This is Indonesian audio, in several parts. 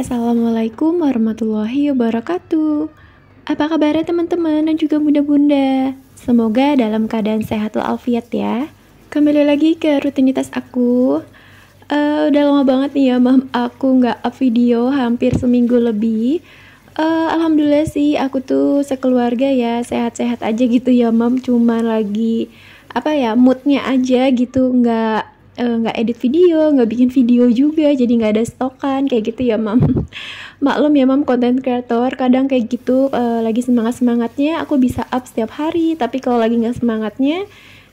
Assalamualaikum warahmatullahi wabarakatuh. Apa kabar teman-teman dan juga bunda-bunda? Semoga dalam keadaan sehat walafiat ya. Kembali lagi ke rutinitas aku. Uh, udah lama banget nih ya, mam aku nggak up video hampir seminggu lebih. Uh, Alhamdulillah sih aku tuh sekeluarga ya sehat-sehat aja gitu ya mam. Cuman lagi apa ya moodnya aja gitu nggak Eh, nggak edit video nggak bikin video juga jadi nggak ada stokan kayak gitu ya mam maklum ya mam konten creator kadang kayak gitu uh, lagi semangat semangatnya aku bisa up setiap hari tapi kalau lagi nggak semangatnya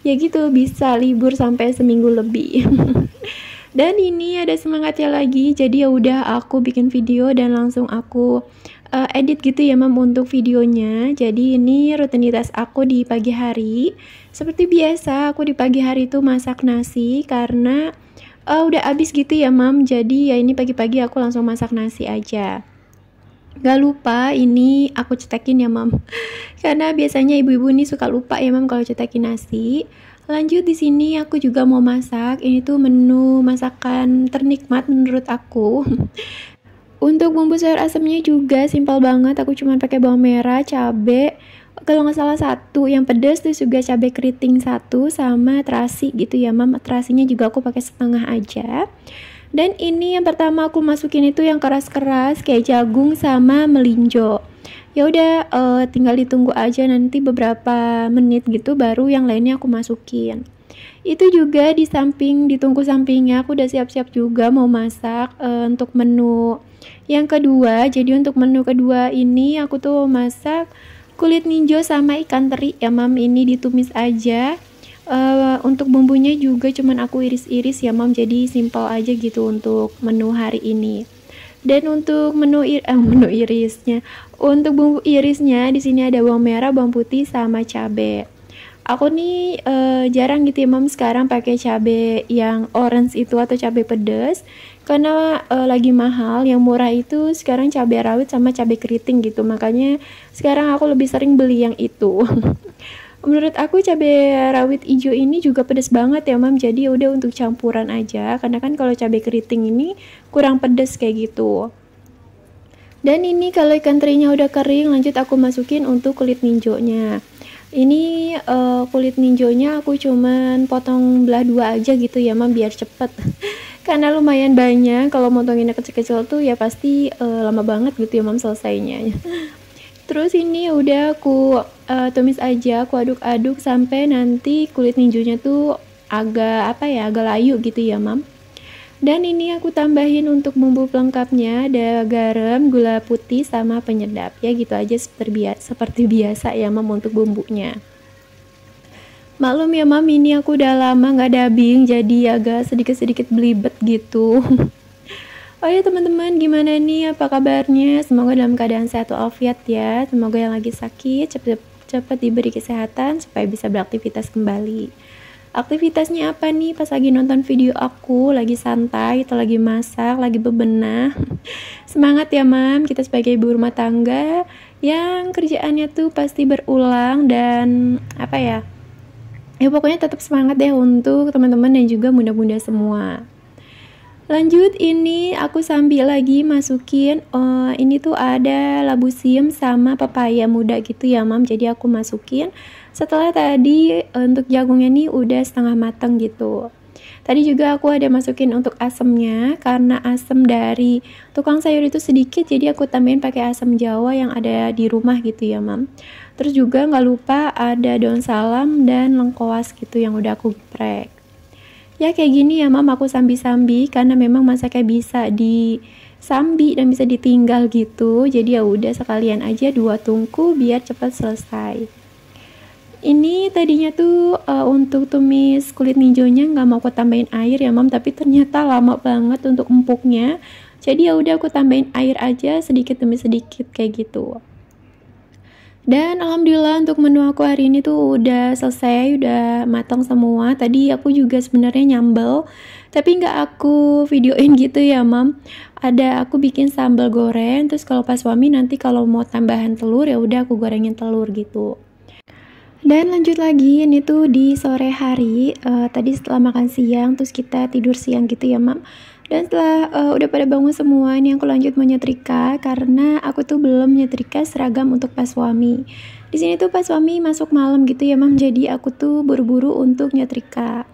ya gitu bisa libur sampai seminggu lebih dan ini ada semangatnya lagi jadi ya udah aku bikin video dan langsung aku uh, edit gitu ya mam untuk videonya jadi ini rutinitas aku di pagi hari seperti biasa aku di pagi hari itu masak nasi karena uh, udah abis gitu ya mam jadi ya ini pagi-pagi aku langsung masak nasi aja Gak lupa ini aku cetakin ya mam Karena biasanya ibu-ibu ini suka lupa ya mam kalau cetakin nasi Lanjut di sini aku juga mau masak Ini tuh menu masakan ternikmat menurut aku Untuk bumbu sayur asamnya juga simpel banget. Aku cuma pakai bawang merah, cabe, kalau nggak salah satu yang pedas terus juga cabai keriting satu sama terasi gitu ya mam terasinya juga aku pakai setengah aja dan ini yang pertama aku masukin itu yang keras-keras kayak jagung sama melinjo ya udah uh, tinggal ditunggu aja nanti beberapa menit gitu baru yang lainnya aku masukin itu juga di samping ditunggu sampingnya aku udah siap-siap juga mau masak uh, untuk menu yang kedua jadi untuk menu kedua ini aku tuh mau masak kulit ninjo sama ikan teri ya mam ini ditumis aja uh, untuk bumbunya juga cuman aku iris-iris ya mam jadi simpel aja gitu untuk menu hari ini dan untuk menu ir eh, menu irisnya untuk bumbu irisnya di sini ada bawang merah bawang putih sama cabai aku nih uh, jarang gitu ya mam sekarang pakai cabe yang orange itu atau cabe pedas karena uh, lagi mahal yang murah itu sekarang cabe rawit sama cabe keriting gitu makanya sekarang aku lebih sering beli yang itu menurut aku cabe rawit hijau ini juga pedas banget ya mam jadi ya udah untuk campuran aja karena kan kalau cabe keriting ini kurang pedas kayak gitu dan ini kalau ikan terinya udah kering lanjut aku masukin untuk kulit ninjonya ini uh, kulit ninjonya aku cuman potong belah dua aja gitu ya mam biar cepet karena lumayan banyak kalau motonginnya kecil-kecil tuh ya pasti uh, lama banget gitu ya mam selesainya terus ini udah aku uh, tumis aja aku aduk-aduk sampai nanti kulit ninjonya tuh agak apa ya agak layu gitu ya mam dan ini aku tambahin untuk bumbu pelengkapnya ada garam, gula putih sama penyedap. Ya gitu aja seperti biasa, seperti biasa ya mam untuk bumbunya. Maklum ya mam ini aku udah lama nggak dubbing jadi agak sedikit-sedikit belibet gitu. Oh ya teman-teman, gimana nih? Apa kabarnya? Semoga dalam keadaan sehat walafiat ya. Semoga yang lagi sakit cepet-cepet diberi kesehatan supaya bisa beraktivitas kembali aktivitasnya apa nih pas lagi nonton video aku lagi santai atau lagi masak lagi bebenah semangat ya mam kita sebagai ibu rumah tangga yang kerjaannya tuh pasti berulang dan apa ya ya pokoknya tetap semangat deh untuk teman-teman dan juga bunda-bunda semua Lanjut ini aku sambil lagi masukin oh ini tuh ada labu siam sama pepaya muda gitu ya mam. Jadi aku masukin setelah tadi eh, untuk jagungnya ini udah setengah mateng gitu. Tadi juga aku ada masukin untuk asemnya karena asem dari tukang sayur itu sedikit jadi aku tambahin pakai asem jawa yang ada di rumah gitu ya mam. Terus juga nggak lupa ada daun salam dan lengkoas gitu yang udah aku prek. Ya kayak gini ya mam aku sambi-sambi karena memang masaknya bisa di sambi dan bisa ditinggal gitu. Jadi ya udah sekalian aja dua tungku biar cepat selesai ini tadinya tuh uh, untuk tumis kulit ninjonya nggak mau aku tambahin air ya mam tapi ternyata lama banget untuk empuknya jadi ya udah aku tambahin air aja sedikit demi sedikit kayak gitu dan alhamdulillah untuk menu aku hari ini tuh udah selesai, udah matang semua. Tadi aku juga sebenarnya nyambel, tapi nggak aku videoin gitu ya, Mam. Ada aku bikin sambal goreng, terus kalau pas suami nanti kalau mau tambahan telur ya udah aku gorengin telur gitu. Dan lanjut lagi, ini tuh di sore hari, uh, tadi setelah makan siang, terus kita tidur siang gitu ya, Mam. Dan setelah uh, udah pada bangun semua, ini aku lanjut menyetrika karena aku tuh belum menyetrika seragam untuk pas suami. Di sini tuh pas suami masuk malam gitu ya, Mam. Jadi aku tuh buru-buru untuk menyetrika.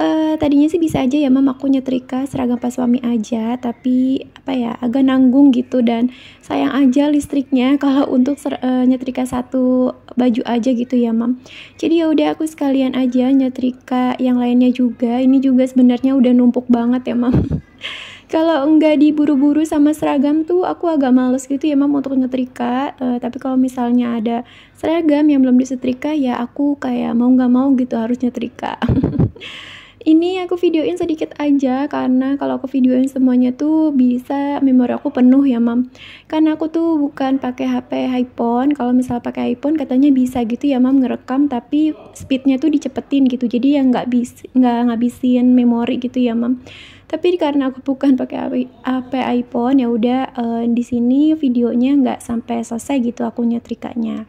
Eh, tadinya sih bisa aja ya mam aku nyetrika seragam pas suami aja tapi apa ya agak nanggung gitu dan sayang aja listriknya kalau untuk ser uh, nyetrika satu baju aja gitu ya mam jadi ya udah aku sekalian aja nyetrika yang lainnya juga ini juga sebenarnya udah numpuk banget ya mam kalau enggak diburu-buru sama seragam tuh aku agak males gitu ya mam untuk nyetrika uh, tapi kalau misalnya ada seragam yang belum disetrika ya aku kayak mau nggak mau gitu harus nyetrika ini aku videoin sedikit aja karena kalau aku videoin semuanya tuh bisa memori aku penuh ya mam karena aku tuh bukan pakai HP iPhone kalau misal pakai iPhone katanya bisa gitu ya mam ngerekam tapi speednya tuh dicepetin gitu jadi ya nggak bis nggak ngabisin memori gitu ya mam tapi karena aku bukan pakai HP iPhone ya udah uh, di sini videonya nggak sampai selesai gitu aku nyetrikanya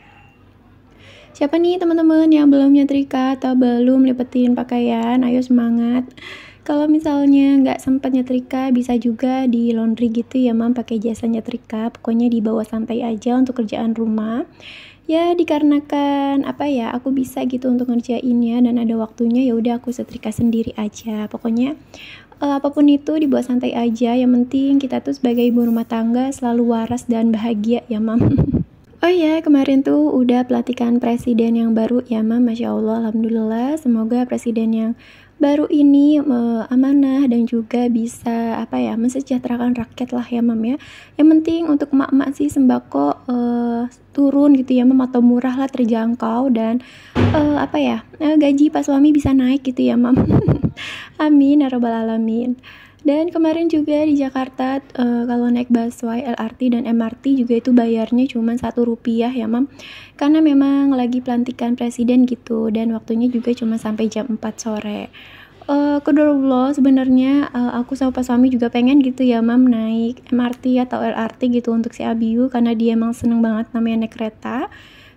Siapa nih teman-teman yang belum nyetrika atau belum lipetin pakaian? Ayo semangat. Kalau misalnya nggak sempat nyetrika, bisa juga di laundry gitu ya, mam pakai jasa nyetrika. Pokoknya dibawa santai aja untuk kerjaan rumah. Ya dikarenakan apa ya, aku bisa gitu untuk ngerjainnya dan ada waktunya ya udah aku setrika sendiri aja. Pokoknya eh, apapun itu dibuat santai aja yang penting kita tuh sebagai ibu rumah tangga selalu waras dan bahagia ya mam Oh iya, kemarin tuh udah pelatihan presiden yang baru ya, Ma. Masya Allah, Alhamdulillah. Semoga presiden yang baru ini uh, amanah dan juga bisa apa ya mensejahterakan rakyat lah ya mam ya yang penting untuk mak-mak sih sembako uh, turun gitu ya mam atau murah lah terjangkau dan uh, apa ya uh, gaji pas suami bisa naik gitu ya mam amin ya alamin dan kemarin juga di Jakarta uh, kalau naik busway, LRT dan MRT juga itu bayarnya cuma satu rupiah ya mam, karena memang lagi pelantikan presiden gitu dan waktunya juga cuma sampai jam 4 sore. Uh, eh, Kedua sebenarnya uh, aku sama Pak Suami juga pengen gitu ya mam naik MRT atau LRT gitu untuk si Abiu karena dia emang seneng banget namanya naik kereta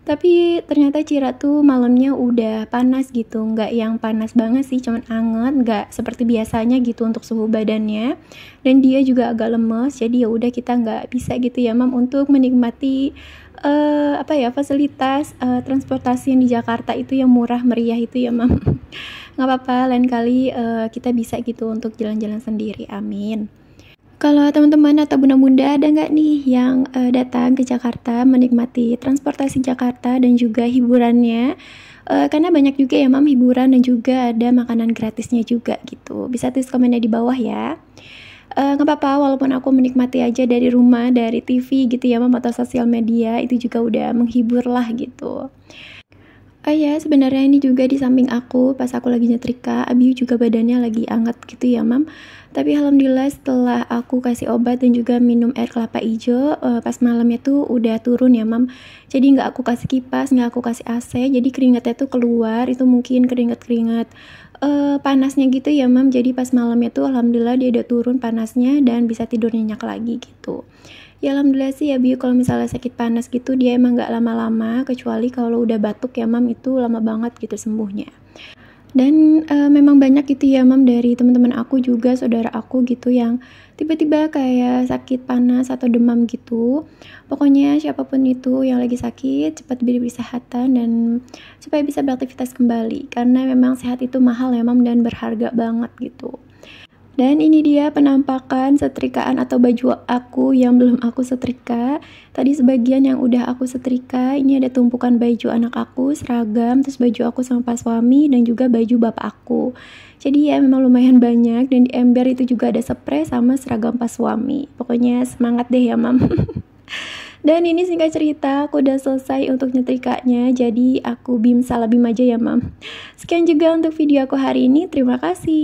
tapi ternyata Cira tuh malamnya udah panas gitu nggak yang panas banget sih cuman anget nggak seperti biasanya gitu untuk suhu badannya dan dia juga agak lemes jadi ya udah kita nggak bisa gitu ya mam untuk menikmati uh, apa ya fasilitas uh, transportasi yang di Jakarta itu yang murah meriah itu ya mam nggak apa-apa lain kali uh, kita bisa gitu untuk jalan-jalan sendiri amin kalau teman-teman atau bunda-bunda ada nggak nih yang uh, datang ke Jakarta menikmati transportasi Jakarta dan juga hiburannya? Uh, karena banyak juga ya mam hiburan dan juga ada makanan gratisnya juga gitu. Bisa tulis komennya di bawah ya. Uh, eh, gak apa-apa walaupun aku menikmati aja dari rumah, dari TV gitu ya mam atau sosial media itu juga udah menghibur lah gitu. Oh ya, sebenarnya ini juga di samping aku pas aku lagi nyetrika, Abiu juga badannya lagi anget gitu ya, Mam tapi alhamdulillah setelah aku kasih obat dan juga minum air kelapa hijau uh, pas malamnya tuh udah turun ya mam jadi nggak aku kasih kipas nggak aku kasih AC jadi keringatnya tuh keluar itu mungkin keringat-keringat uh, panasnya gitu ya mam jadi pas malamnya tuh alhamdulillah dia udah turun panasnya dan bisa tidur nyenyak lagi gitu ya alhamdulillah sih ya Biu kalau misalnya sakit panas gitu dia emang nggak lama-lama kecuali kalau udah batuk ya mam itu lama banget gitu sembuhnya dan uh, memang banyak gitu ya mam dari teman-teman aku juga saudara aku gitu yang tiba-tiba kayak sakit panas atau demam gitu pokoknya siapapun itu yang lagi sakit cepat beri kesehatan dan supaya bisa beraktivitas kembali karena memang sehat itu mahal ya mam dan berharga banget gitu dan ini dia penampakan setrikaan atau baju aku yang belum aku setrika. Tadi sebagian yang udah aku setrika, ini ada tumpukan baju anak aku, seragam, terus baju aku sama pas suami, dan juga baju bapak aku. Jadi ya memang lumayan banyak, dan di ember itu juga ada spray sama seragam pas suami. Pokoknya semangat deh ya mam. dan ini singkat cerita, aku udah selesai untuk nyetrikanya, jadi aku bim salabim maju aja ya mam. Sekian juga untuk video aku hari ini, terima kasih.